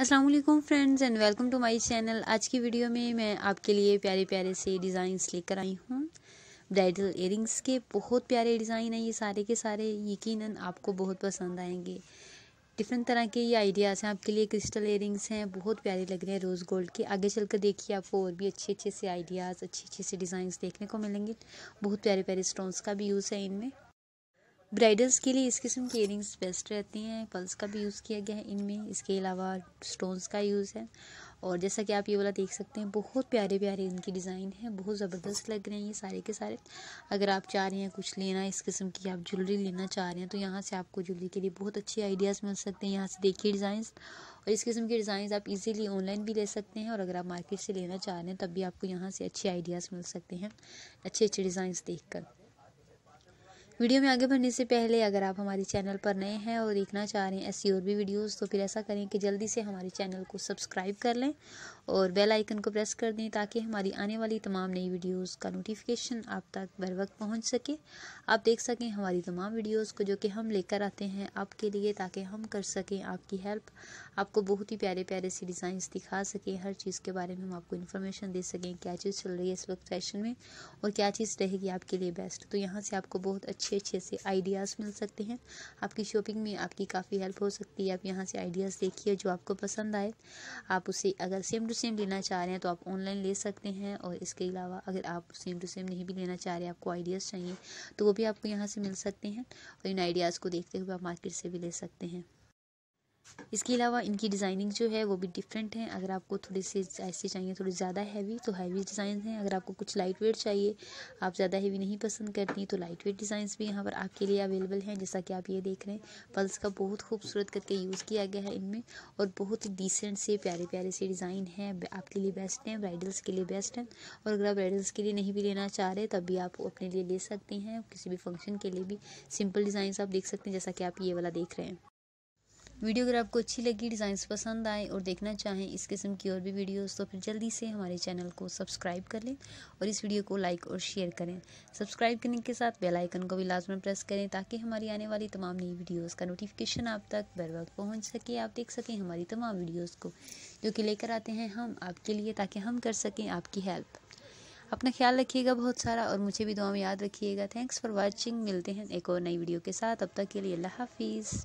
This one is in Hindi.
Aslam friends and welcome to my channel आज की वीडियो में मैं आपके लिए प्यारे प्यारे से डिज़ाइंस लेकर आई हूँ ब्राइडल एयरिंग्स के बहुत प्यारे डिज़ाइन हैं ये सारे के सारे यकीनन आपको बहुत पसंद आएंगे डिफरेंट तरह के ये आइडियाज़ हैं आपके लिए क्रिस्टल एयरिंग्स हैं बहुत प्यारे लग रहे हैं रोज़ गोल्ड के आगे चल कर देखिए आपको और भी अच्छे अच्छे से आइडियाज़ अच्छे अच्छे से डिज़ाइंस देखने को मिलेंगे बहुत प्यारे प्यारे स्टोन्स का भी यूज़ है इनमें ब्राइडल्स के लिए इस किस्म की इयरिंग्स बेस्ट रहती हैं पल्स का भी यूज़ किया गया है इनमें इसके अलावा स्टोन्स का यूज़ है और जैसा कि आप ये वाला देख सकते हैं बहुत प्यारे प्यारे इनकी डिज़ाइन है बहुत ज़बरदस्त लग रहे हैं ये सारे के सारे अगर आप चाह रहे हैं कुछ लेना इस किस्म की आप ज्वेलरी लेना चाह रहे हैं तो यहाँ से आपको ज्वेलरी के लिए बहुत अच्छे आइडियाज़ मिल सकते हैं यहाँ से देखिए डिज़ाइंस और इस किस्म के डिज़ाइन आप इजीली ऑनलाइन भी ले सकते हैं और अगर आप मार्केट से लेना चाह रहे हैं तब भी आपको यहाँ से अच्छे आइडियाज़ मिल सकते हैं अच्छे अच्छे डिज़ाइंस देख कर वीडियो में आगे बढ़ने से पहले अगर आप हमारे चैनल पर नए हैं और देखना चाह रहे हैं ऐसी और भी वीडियोस तो फिर ऐसा करें कि जल्दी से हमारे चैनल को सब्सक्राइब कर लें और बेल आइकन को प्रेस कर दें ताकि हमारी आने वाली तमाम नई वीडियोस का नोटिफिकेशन आप तक बर वक्त पहुँच सके आप देख सकें हमारी तमाम वीडियोज़ को जो कि हम लेकर आते हैं आपके लिए ताकि हम कर सकें आपकी हेल्प आपको बहुत ही प्यारे प्यारे से डिज़ाइंस दिखा सकें हर चीज़ के बारे में हम आपको इन्फॉर्मेशन दे सकें क्या चीज़ चल रही है इस वक्त फैशन में और क्या चीज़ रहेगी आपके लिए बेस्ट तो यहाँ से आपको बहुत अच्छी अच्छे अच्छे से आइडियाज़ मिल सकते हैं आपकी शॉपिंग में आपकी काफ़ी हेल्प हो सकती है आप यहाँ से आइडियाज़ देखिए जो आपको पसंद आए आप उसे अगर सेम टू सेम लेना चाह रहे हैं तो आप ऑनलाइन ले सकते हैं और इसके अलावा अगर आप सेम टू सेम नहीं भी लेना चाह रहे हैं आपको आइडियाज़ चाहिए तो वो भी आपको यहाँ से मिल सकते हैं और इन आइडियाज़ को देखते हुए आप मार्केट से भी ले सकते हैं इसके अलावा इनकी डिज़ाइनिंग जो है वो भी डिफरेंट है अगर आपको थोड़ी सी ऐसे चाहिए थोड़ी ज़्यादा हैवी तो हैवी डिज़ाइन हैं अगर आपको कुछ लाइट वेट चाहिए आप ज़्यादा हैवी नहीं पसंद करती तो लाइट वेट डिज़ाइंस भी यहाँ पर आपके लिए अवेलेबल हैं जैसा कि आप ये देख रहे हैं पल्स का बहुत खूबसूरत करके यूज़ किया गया है इनमें और बहुत ही डिसेंट से प्यारे प्यारे से डिज़ाइन हैं आपके लिए बेस्ट हैं ब्राइडल्स के लिए बेस्ट हैं और अगर आप ब्राइडल्स के लिए नहीं भी लेना चाह रहे तब भी आप अपने लिए ले सकते हैं किसी भी फंक्शन के लिए भी सिंपल डिज़ाइन आप देख सकते हैं जैसा कि आप ये वाला देख रहे हैं वीडियो अगर आपको अच्छी लगी डिज़ाइंस पसंद आए और देखना चाहें इस किस्म की और भी वीडियोस तो फिर जल्दी से हमारे चैनल को सब्सक्राइब कर लें और इस वीडियो को लाइक और शेयर करें सब्सक्राइब करने के साथ बेल आइकन को भी लाजमन प्रेस करें ताकि हमारी आने वाली तमाम नई वीडियोस का नोटिफिकेशन आप तक बर वक्त पहुँच सके आप देख सकें हमारी तमाम वीडियोज़ को जो कि लेकर आते हैं हम आपके लिए ताकि हम कर सकें आपकी हेल्प अपना ख्याल रखिएगा बहुत सारा और मुझे भी दुआ में याद रखिएगा थैंक्स फॉर वॉचिंग मिलते हैं एक और नई वीडियो के साथ अब तक के लिए अल्लाह हाफिज़